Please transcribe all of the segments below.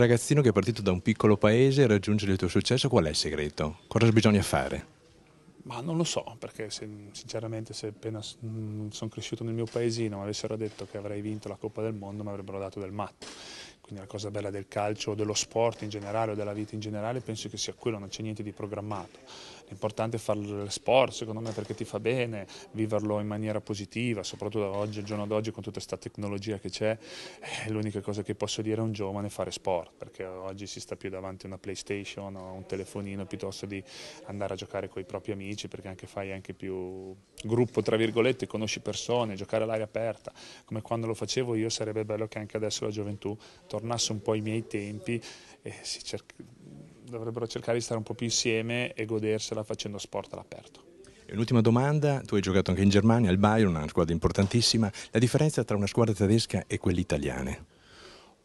ragazzino che è partito da un piccolo paese e raggiungere il tuo successo, qual è il segreto? Cosa bisogna fare? Ma non lo so, perché se, sinceramente se appena mm, sono cresciuto nel mio paesino mi avessero detto che avrei vinto la Coppa del Mondo mi avrebbero dato del matto quindi la cosa bella del calcio, dello sport in generale o della vita in generale penso che sia quello, non c'è niente di programmato. L'importante è fare sport, secondo me, perché ti fa bene, viverlo in maniera positiva, soprattutto oggi, al giorno d'oggi, con tutta questa tecnologia che c'è, eh, l'unica cosa che posso dire a un giovane è fare sport, perché oggi si sta più davanti a una PlayStation o a un telefonino piuttosto di andare a giocare con i propri amici, perché anche fai anche più gruppo, tra virgolette, conosci persone, giocare all'aria aperta, come quando lo facevo io, sarebbe bello che anche adesso la gioventù torni tornasse un po' ai miei tempi e cerca, dovrebbero cercare di stare un po' più insieme e godersela facendo sport all'aperto. E Un'ultima domanda, tu hai giocato anche in Germania, al Bayern, una squadra importantissima, la differenza tra una squadra tedesca e quella italiana?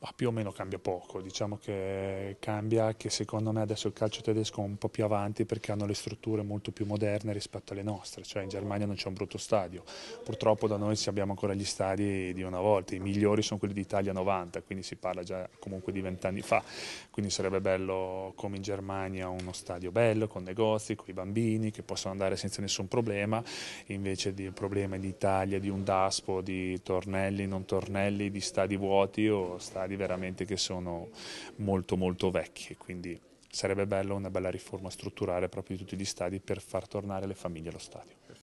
Ma più o meno cambia poco, diciamo che cambia che secondo me adesso il calcio tedesco è un po' più avanti perché hanno le strutture molto più moderne rispetto alle nostre, cioè in Germania non c'è un brutto stadio, purtroppo da noi abbiamo ancora gli stadi di una volta, i migliori sono quelli d'Italia 90, quindi si parla già comunque di vent'anni fa, quindi sarebbe bello come in Germania uno stadio bello, con negozi, con i bambini che possono andare senza nessun problema, invece del problema di Italia, di un daspo, di tornelli, non tornelli, di stadi vuoti o stadi stadi veramente che sono molto molto vecchie, quindi sarebbe bello una bella riforma strutturale proprio di tutti gli stadi per far tornare le famiglie allo stadio.